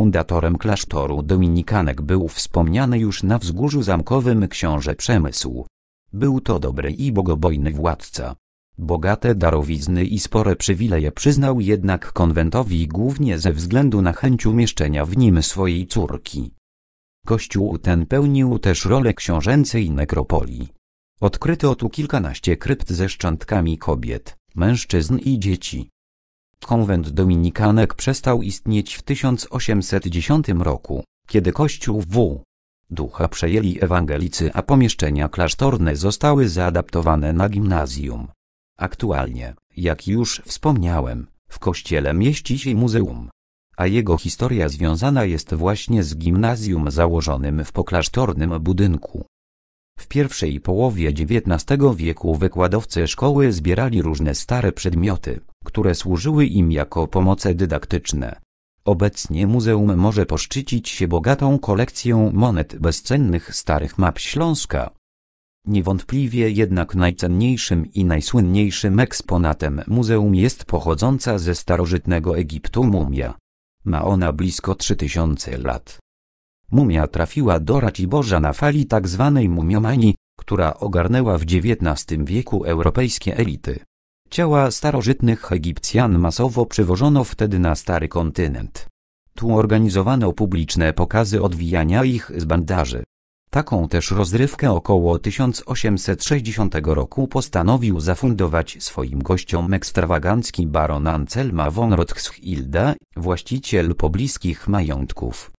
Fundatorem klasztoru dominikanek był wspomniany już na wzgórzu zamkowym książę Przemysł. Był to dobry i bogobojny władca. Bogate darowizny i spore przywileje przyznał jednak konwentowi głównie ze względu na chęć umieszczenia w nim swojej córki. Kościół ten pełnił też rolę książęcej nekropolii. Odkryto tu kilkanaście krypt ze szczątkami kobiet, mężczyzn i dzieci. Konwent dominikanek przestał istnieć w 1810 roku, kiedy kościół w. Ducha przejęli ewangelicy, a pomieszczenia klasztorne zostały zaadaptowane na gimnazjum. Aktualnie, jak już wspomniałem, w kościele mieści się muzeum. A jego historia związana jest właśnie z gimnazjum założonym w poklasztornym budynku. W pierwszej połowie XIX wieku wykładowcy szkoły zbierali różne stare przedmioty, które służyły im jako pomoce dydaktyczne. Obecnie muzeum może poszczycić się bogatą kolekcją monet bezcennych starych map Śląska. Niewątpliwie jednak najcenniejszym i najsłynniejszym eksponatem muzeum jest pochodząca ze starożytnego Egiptu mumia. Ma ona blisko 3000 lat. Mumia trafiła do Raciborza na fali tzw. Tak mumiomanii, która ogarnęła w XIX wieku europejskie elity. Ciała starożytnych Egipcjan masowo przywożono wtedy na stary kontynent. Tu organizowano publiczne pokazy odwijania ich z bandaży. Taką też rozrywkę około 1860 roku postanowił zafundować swoim gościom ekstrawagancki baron Anselma von Rothschilda, właściciel pobliskich majątków.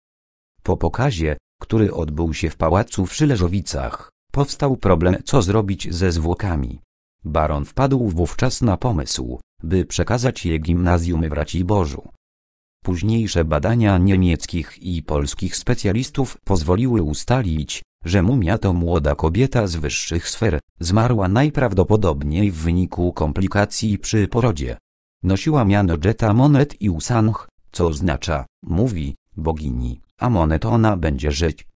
Po pokazie, który odbył się w pałacu w Szyleżowicach, powstał problem co zrobić ze zwłokami. Baron wpadł wówczas na pomysł, by przekazać je gimnazjum w Bożu. Późniejsze badania niemieckich i polskich specjalistów pozwoliły ustalić, że mumia to młoda kobieta z wyższych sfer, zmarła najprawdopodobniej w wyniku komplikacji przy porodzie. Nosiła miano Jeta Monet i Usang, co oznacza, mówi, bogini, a monet ona będzie żyć.